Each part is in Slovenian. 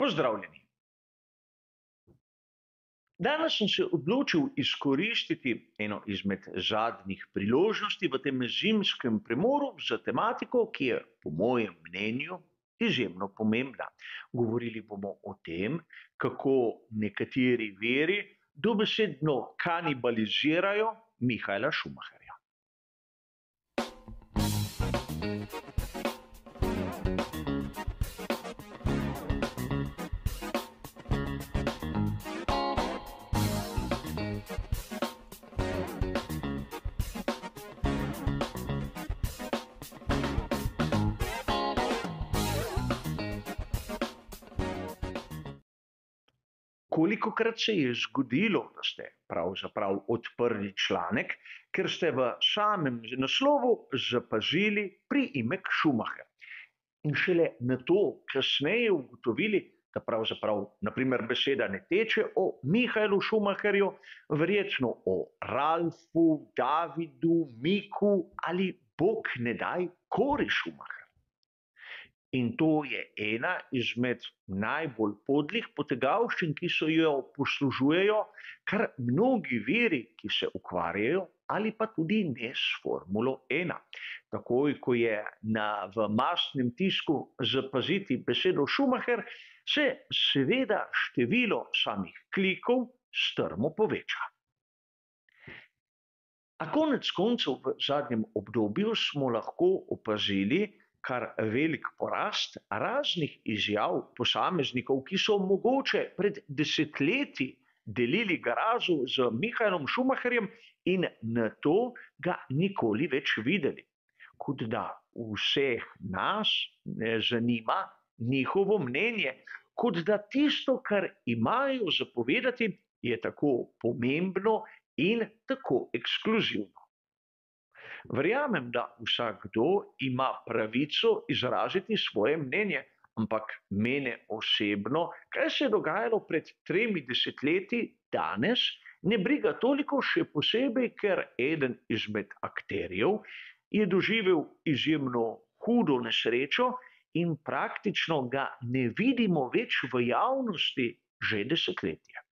Pozdravljeni. Danes sem se odločil izkoristiti eno izmed zadnjih priložnosti v tem zimskem premoru za tematiko, ki je po mojem mnenju izjemno pomembna. Govorili bomo o tem, kako nekateri veri dobesedno kanibalizirajo Mihajla Šumaherja. Thank you. Koliko krat se je zgodilo, da ste pravzaprav odprli članek, ker ste v samem naslovu zapazili priimek Šumaha in šele na to kasneje ugotovili. Da pravzaprav, naprimer, beseda ne teče o Mihajlu Šumaherju, verjetno o Ralfu, Davidu, Miku ali Bog ne daj, kori Šumaher. In to je ena izmed najbolj podlih potegavščin, ki se jo poslužujejo, kar mnogi veri, ki se ukvarjajo, ali pa tudi ne s formulo ena. Takoj, ko je na, v masnem tisku zapaziti besedo Schumacher, se seveda število samih klikov strmo poveča. A konec koncev v zadnjem obdobju smo lahko opazili, kar velik porast raznih izjav posameznikov, ki so mogoče pred desetletji delili garažo z Mihajlom Šumaherjem in na to ga nikoli več videli. Kot da vseh nas ne zanima njihovo mnenje, kot da tisto, kar imajo zapovedati, je tako pomembno in tako ekskluzivno. Verjamem, da vsakdo ima pravico izraziti svoje mnenje, ampak mene osebno, kaj se je dogajalo pred tremi desetletji, danes ne briga toliko, še posebej, ker eden izmed akterjev je doživel izjemno hudo nesrečo in praktično ga ne vidimo več v javnosti že desetletje.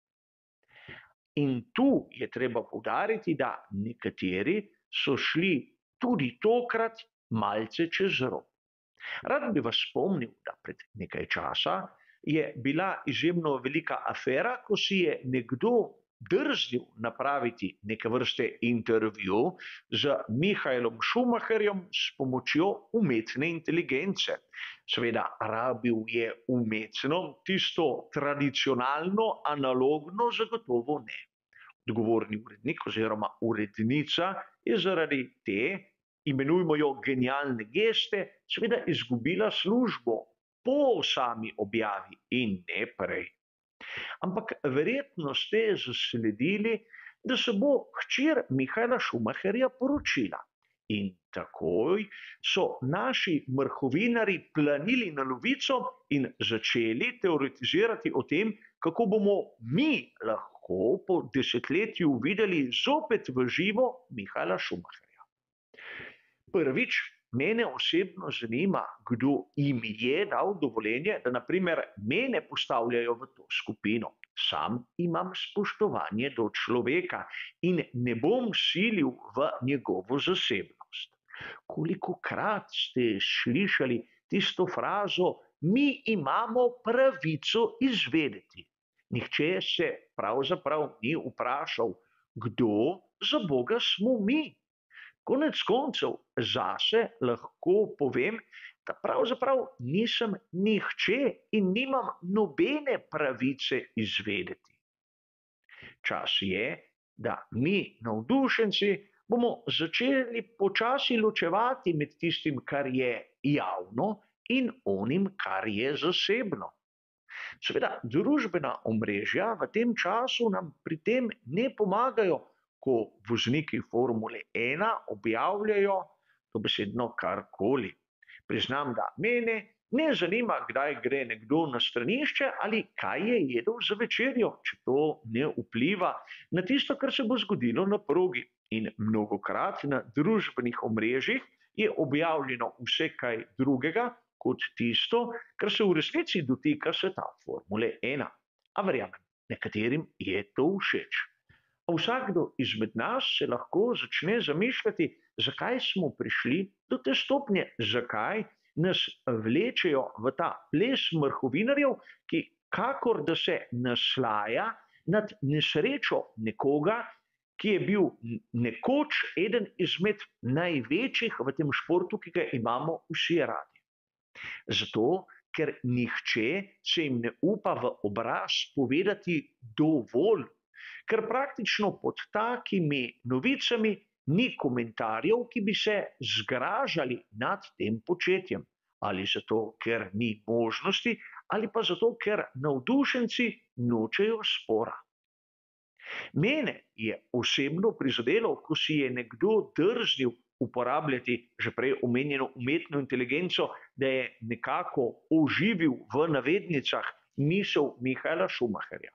In tu je treba poudariti, da nekateri so šli tudi tokrat malce čez rok. Rad bi vas spomnil, da pred nekaj časa je bila izjemno velika afera, ko si je nekdo drznil napraviti neke vrste intervju z Mihajlom Schumacherjem s pomočjo umetne inteligence. Seveda, rabil je umetno, tisto tradicionalno, analogno, zagotovo ne odgovorni urednik oziroma urednica, je zaradi te, imenujmo jo genialne geste, seveda izgubila službo po sami objavi in ne prej. Ampak verjetno ste zasledili, da se bo hčer Mihajla Šumaherja poročila. In takoj so naši mrhovinari planili na novico in začeli teoretizirati o tem, kako bomo mi lahko lahko po desetletju videli zopet v živo Mihaela Šumaha. Prvič, mene osebno zanima, kdo jim je dal dovoljenje, da naprimer mene postavljajo v to skupino. Sam imam spoštovanje do človeka in ne bom silil v njegovo zasebnost. Koliko krat ste slišali tisto frazo, mi imamo pravico izvedeti? Nihče se pravzaprav ni vprašal, kdo za Boga smo mi. Konec koncev, zase lahko povem, da pravzaprav nisem nihče in nimam nobene pravice izvedeti. Čas je, da mi, navdušenci, bomo začeli počasi ločevati med tistim, kar je javno, in onim, kar je zasebno. Seveda, družbena omrežja v tem času nam pri tem ne pomagajo, ko vozniki Formule 1 objavljajo dobesedno karkoli. Priznam, da mene ne zanima, kdaj gre nekdo na stranišče ali kaj je jedel za večerjo, če to ne vpliva na tisto, kar se bo zgodilo na progi. In mnogokrat na družbenih omrežjih je objavljeno vse kaj drugega, kot tisto, kar se v resnici dotika sveta Formule 1. A verjamem, nekaterim je to všeč. A vsakdo izmed nas se lahko začne zamišljati, zakaj smo prišli do te stopnje, zakaj nas vlečejo v ta ples mrhovinarjev, ki kakor da se naslaja nad nesrečo nekoga, ki je bil nekoč eden izmed največjih v tem športu, ki ga imamo vsi radi. Zato, ker nihče se jim ne upa v obraz povedati dovolj, ker praktično pod takimi novicami ni komentarjev, ki bi se zgražali nad tem početjem. Ali zato, ker ni možnosti, ali pa zato, ker navdušenci nočejo spora. Mene je osebno prizadelo, ko si je nekdo drznil uporabljati že prej omenjeno umetno inteligenco, da je nekako oživil v navednicah misel Mihaela Šumaherja.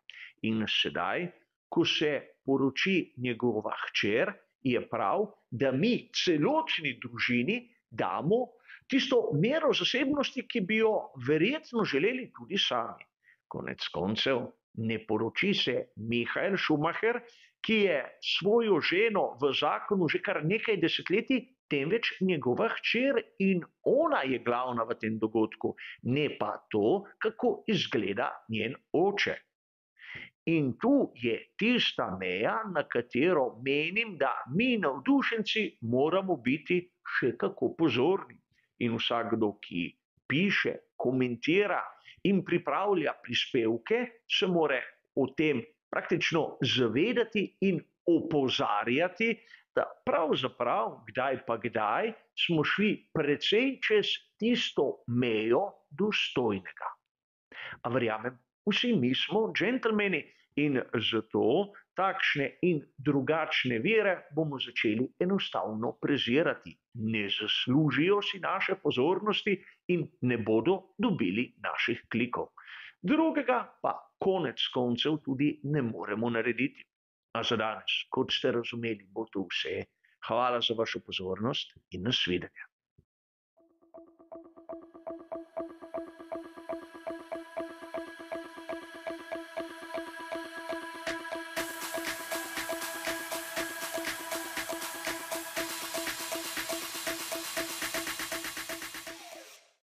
In sedaj, ko se poroči njegova hčer, je prav, da mi celotni družini damo tisto mero zasebnosti, ki bi jo verjetno želeli tudi sami. Konec koncev, ne poroči se Mihael Šumaher, ki je svojo ženo v zakonu že kar nekaj desetletij, temveč njegova hčer in ona je glavna v tem dogodku, ne pa to, kako izgleda njen oče. In tu je tista meja, na katero menim, da mi, navdušenci, moramo biti še kako pozorni. In vsakdo, ki piše, komentira in pripravlja prispevke, se more o tem praktično zavedati in opozarjati, da pravzaprav, kdaj pa kdaj, smo šli precej čez tisto mejo dostojnega. Ampak verjamem, vsi mi smo džentlmeni in zato takšne in drugačne vere bomo začeli enostavno prezirati. Ne zaslužijo si naše pozornosti in ne bodo dobili naših klikov drugega pa konec koncev tudi ne moremo narediti. A za danes, kot ste razumeli, bo to vse. Hvala za vašo pozornost in nasvidenje.